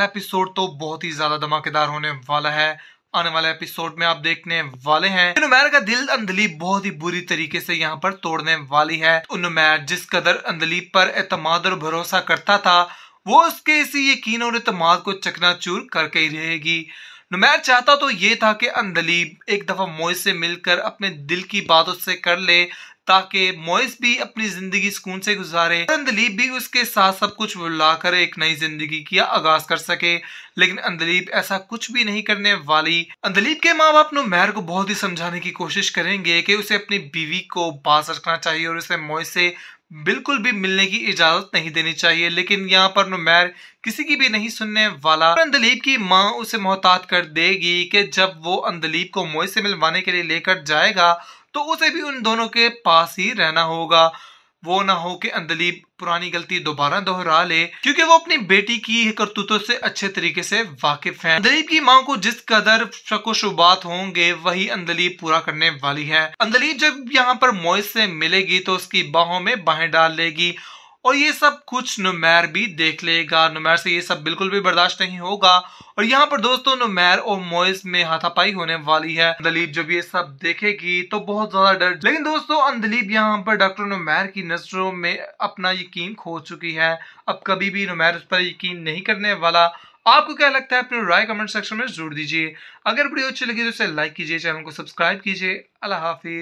episode तो बहुत ही ज्यादा धमाकेदार होने वाला है आने वाले एपिसोड में आप देखने वाले हैं नुमैर का दिल अंदली बहुत ही बुरी तरीके से यहाँ पर तोड़ने वाली है तो नुमैर जिस कदर अंदली पर एतमाद और भरोसा करता था वो उसके इसी यकीन और एतमाद को चकनाचूर करके ही रहेगी नुमैर चाहता तो ये था कि अंदलीब एक दफ़ा मोहित से मिलकर अपने दिल की बात उससे कर ले ताकि मोइस भी अपनी जिंदगी सुकून से गुजारे अंदलीप भी उसके साथ सब कुछ बुलाकर एक नई जिंदगी का आगाज कर सके लेकिन अंदलीप ऐसा कुछ भी नहीं करने वाली अंदलीप के माँ बाप नुमैर को बहुत ही समझाने की कोशिश करेंगे कि उसे अपनी बीवी को पास रखना चाहिए और उसे मोइस से बिल्कुल भी मिलने की इजाजत नहीं देनी चाहिए लेकिन यहाँ पर नुमैर किसी की भी नहीं सुनने वाला अंदलीप की माँ उसे मोहतात कर देगी कि जब वो अंदलीप को मोए से मिलवाने के लिए लेकर जाएगा तो उसे भी उन दोनों के पास ही रहना होगा वो ना हो कि अंदलीब पुरानी गलती दोबारा दोहरा ले क्योंकि वो अपनी बेटी की करतूतों से अच्छे तरीके से वाकिफ है अंदलीब की माँ को जिस कदर शको शुबात होंगे वही अंदलीब पूरा करने वाली है अंदलीब जब यहाँ पर मोइस से मिलेगी तो उसकी बाहों में बाहें डाल लेगी और ये सब कुछ नुमैर भी देख लेगा नुमैर से ये सब बिल्कुल भी बर्दाश्त नहीं होगा और यहाँ पर दोस्तों नुमैर और मोइस में हाथापाई होने वाली है दलीप जब ये सब देखेगी तो बहुत ज्यादा डर लेकिन दोस्तों अंदलीप यहाँ पर डॉक्टर नुमैर की नजरों में अपना यकीन खो चुकी है अब कभी भी नुमैर उस पर यकीन नहीं करने वाला आपको क्या लगता है अपने राय कमेंट सेक्शन में जरूर दीजिए अगर वीडियो अच्छी लगी तो उसे लाइक कीजिए चैनल को सब्सक्राइब कीजिए अल्लाह हाफिज